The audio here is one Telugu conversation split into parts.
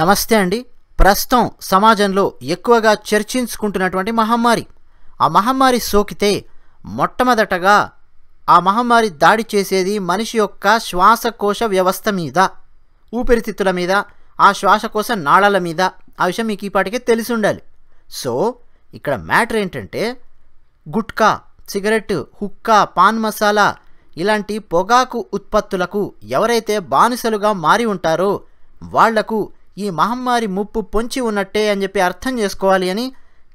నమస్తే అండి ప్రస్తుతం సమాజంలో ఎక్కువగా చర్చించుకుంటున్నటువంటి మహమ్మారి ఆ మహమ్మారి సోకితే మొట్టమొదటగా ఆ మహమ్మారి దాడి చేసేది మనిషి యొక్క శ్వాసకోశ వ్యవస్థ మీద ఊపిరితిత్తుల మీద ఆ శ్వాసకోశ నాళాల మీద ఆ విషయం మీకు ఈపాటికే తెలిసి ఉండాలి సో ఇక్కడ మ్యాటర్ ఏంటంటే గుట్కా సిగరెట్ హుక్కా పాన్ మసాలా ఇలాంటి పొగాకు ఉత్పత్తులకు ఎవరైతే బానిసలుగా మారి ఉంటారో వాళ్లకు ఈ మహమ్మారి ముప్పు పొంచి ఉన్నట్టే అని చెప్పి అర్థం చేసుకోవాలి అని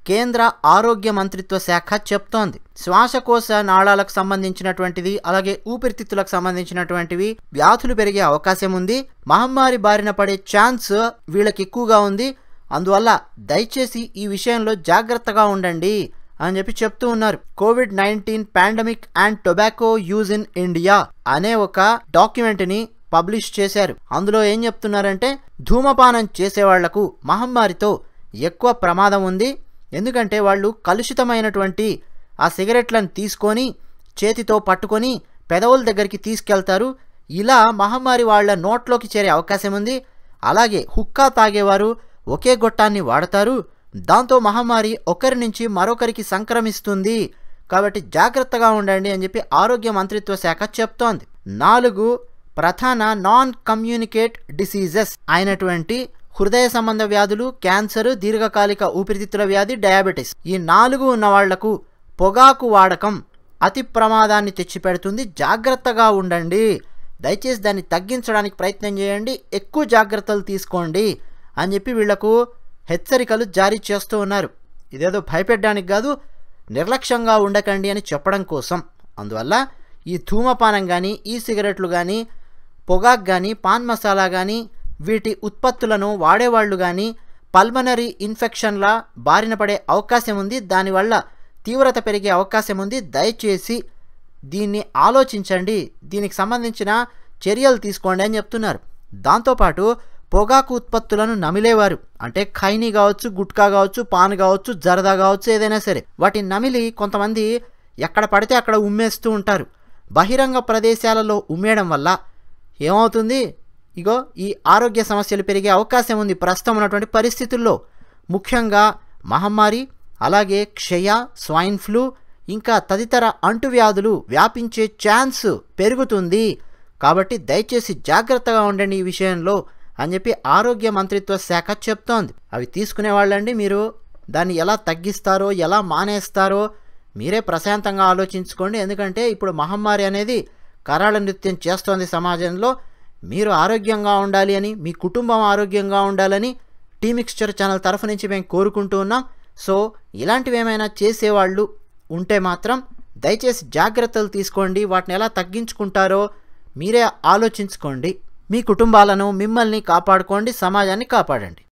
కేంద్ర ఆరోగ్య మంత్రిత్వ శాఖ చెప్తోంది శ్వాసకోశ నాళాలకు సంబంధించినటువంటిది అలాగే ఊపిరితిత్తులకు సంబంధించినటువంటివి వ్యాధులు పెరిగే అవకాశం ఉంది మహమ్మారి బారిన పడే ఛాన్స్ వీళ్ళకి ఎక్కువగా ఉంది అందువల్ల దయచేసి ఈ విషయంలో జాగ్రత్తగా ఉండండి అని చెప్పి చెప్తూ ఉన్నారు COVID nineteen pandemic and tobacco use in India అనే ఒక డాక్యుమెంట్ని పబ్లిష్ చేశారు అందులో ఏం చెప్తున్నారంటే ధూమపానం చేసేవాళ్లకు మహమ్మారితో ఎక్కువ ప్రమాదం ఉంది ఎందుకంటే వాళ్ళు కలుషితమైనటువంటి ఆ సిగరెట్లను తీసుకొని చేతితో పట్టుకొని పెదవుల దగ్గరికి తీసుకెళ్తారు ఇలా మహమ్మారి వాళ్ళ నోట్లోకి చేరే అవకాశం ఉంది అలాగే హుక్కా తాగేవారు ఒకే గొట్టాన్ని వాడతారు దాంతో మహమ్మారి ఒకరి నుంచి మరొకరికి సంక్రమిస్తుంది కాబట్టి జాగ్రత్తగా ఉండండి అని చెప్పి ఆరోగ్య మంత్రిత్వ శాఖ చెప్తోంది నాలుగు ప్రధాన నాన్ కమ్యూనికేట్ డిసీజెస్ అయినటువంటి హృదయ సంబంధ వ్యాధులు క్యాన్సర్ దీర్ఘకాలిక ఊపిరితిత్తుల వ్యాధి డయాబెటీస్ ఈ నాలుగు ఉన్న వాళ్లకు పొగాకు వాడకం అతి ప్రమాదాన్ని తెచ్చిపెడుతుంది జాగ్రత్తగా ఉండండి దయచేసి దాన్ని తగ్గించడానికి ప్రయత్నం చేయండి ఎక్కువ జాగ్రత్తలు తీసుకోండి అని చెప్పి వీళ్లకు హెచ్చరికలు జారీ చేస్తూ ఉన్నారు ఇదేదో భయపెట్టడానికి కాదు నిర్లక్ష్యంగా ఉండకండి అని చెప్పడం కోసం అందువల్ల ఈ ధూమపానం కానీ ఈ సిగరెట్లు కానీ పొగాక్ కానీ పాన్ మసాలా కానీ వీటి ఉత్పత్తులను వాడేవాళ్ళు కానీ పల్మనరీ ఇన్ఫెక్షన్ల బారిన పడే అవకాశం ఉంది దానివల్ల తీవ్రత పెరిగే అవకాశం ఉంది దయచేసి దీన్ని ఆలోచించండి దీనికి సంబంధించిన చర్యలు తీసుకోండి అని చెప్తున్నారు దాంతోపాటు పొగాకు ఉత్పత్తులను నమిలేవారు అంటే ఖైనీ కావచ్చు గుట్కా కావచ్చు పాన్ కావచ్చు జరదా కావచ్చు ఏదైనా సరే వాటిని నమిలి కొంతమంది ఎక్కడ పడితే అక్కడ ఉమ్మేస్తూ ఉంటారు బహిరంగ ప్రదేశాలలో ఉమ్మేయడం వల్ల ఏమవుతుంది ఇగో ఈ ఆరోగ్య సమస్యలు పెరిగే అవకాశం ఉంది ప్రస్తుతం ఉన్నటువంటి పరిస్థితుల్లో ముఖ్యంగా మహమ్మారి అలాగే క్షయ స్వైన్ ఫ్లూ ఇంకా తదితర అంటువ్యాధులు వ్యాపించే ఛాన్స్ పెరుగుతుంది కాబట్టి దయచేసి జాగ్రత్తగా ఉండండి ఈ విషయంలో అని చెప్పి ఆరోగ్య మంత్రిత్వ శాఖ చెప్తోంది అవి తీసుకునే వాళ్ళండి మీరు దాన్ని ఎలా తగ్గిస్తారో ఎలా మానేస్తారో మీరే ప్రశాంతంగా ఆలోచించుకోండి ఎందుకంటే ఇప్పుడు మహమ్మారి అనేది కరాళ నృత్యం చేస్తోంది సమాజంలో మీరు ఆరోగ్యంగా ఉండాలి అని మీ కుటుంబం ఆరోగ్యంగా ఉండాలని మిక్స్చర్ ఛానల్ తరఫు నుంచి మేము కోరుకుంటూ ఉన్నాం సో ఇలాంటివి ఏమైనా చేసేవాళ్ళు ఉంటే మాత్రం దయచేసి జాగ్రత్తలు తీసుకోండి వాటిని ఎలా తగ్గించుకుంటారో మీరే ఆలోచించుకోండి మీ కుటుంబాలను మిమ్మల్ని కాపాడుకోండి సమాజాన్ని కాపాడండి